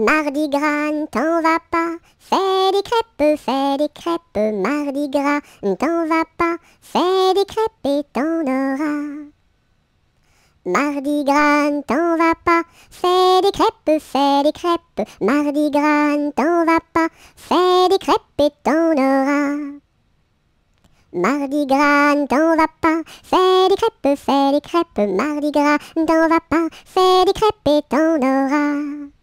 Mardi gras, ne t'en va pas, fais des crêpes, fais des crêpes, mardi gras, ne t'en va pas, fais des crêpes et t'en aura Mardi gras, ne t'en va pas, fais des crêpes, fais des crêpes, mardi gras, ne t'en va pas, fais des crêpes et t'en aura Mardi gras, ne t'en va pas, fais des crêpes, fais des crêpes, mardi gras, ne t'en va pas, fais des crêpes et t'en auras.